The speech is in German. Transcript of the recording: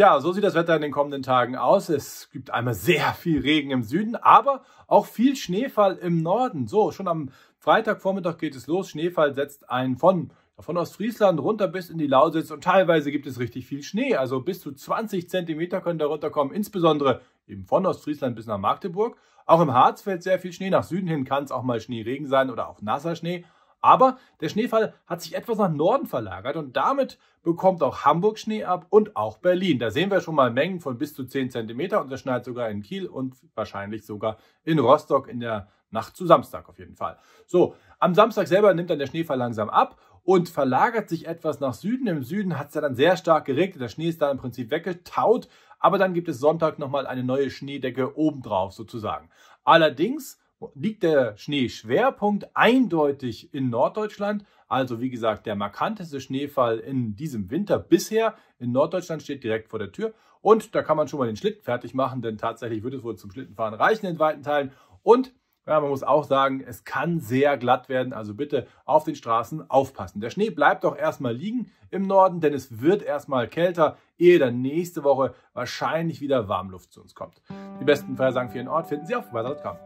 Tja, so sieht das Wetter in den kommenden Tagen aus. Es gibt einmal sehr viel Regen im Süden, aber auch viel Schneefall im Norden. So, schon am Freitagvormittag geht es los. Schneefall setzt ein von von Ostfriesland runter bis in die Lausitz und teilweise gibt es richtig viel Schnee. Also bis zu 20 Zentimeter können da runterkommen, insbesondere eben von Ostfriesland bis nach Magdeburg. Auch im Harz fällt sehr viel Schnee. Nach Süden hin kann es auch mal Schneeregen sein oder auch nasser Schnee. Aber der Schneefall hat sich etwas nach Norden verlagert und damit bekommt auch Hamburg Schnee ab und auch Berlin. Da sehen wir schon mal Mengen von bis zu 10 cm und es schneit sogar in Kiel und wahrscheinlich sogar in Rostock in der Nacht zu Samstag auf jeden Fall. So, am Samstag selber nimmt dann der Schneefall langsam ab und verlagert sich etwas nach Süden. Im Süden hat es ja dann sehr stark geregnet, der Schnee ist dann im Prinzip weggetaut, aber dann gibt es Sonntag nochmal eine neue Schneedecke obendrauf sozusagen. Allerdings liegt der Schneeschwerpunkt eindeutig in Norddeutschland. Also wie gesagt, der markanteste Schneefall in diesem Winter bisher in Norddeutschland steht direkt vor der Tür. Und da kann man schon mal den Schlitten fertig machen, denn tatsächlich wird es wohl zum Schlittenfahren reichen in weiten Teilen. Und ja, man muss auch sagen, es kann sehr glatt werden, also bitte auf den Straßen aufpassen. Der Schnee bleibt doch erstmal liegen im Norden, denn es wird erstmal kälter, ehe dann nächste Woche wahrscheinlich wieder Warmluft zu uns kommt. Die besten Vorhersagen für Ihren Ort finden Sie auf weather.com.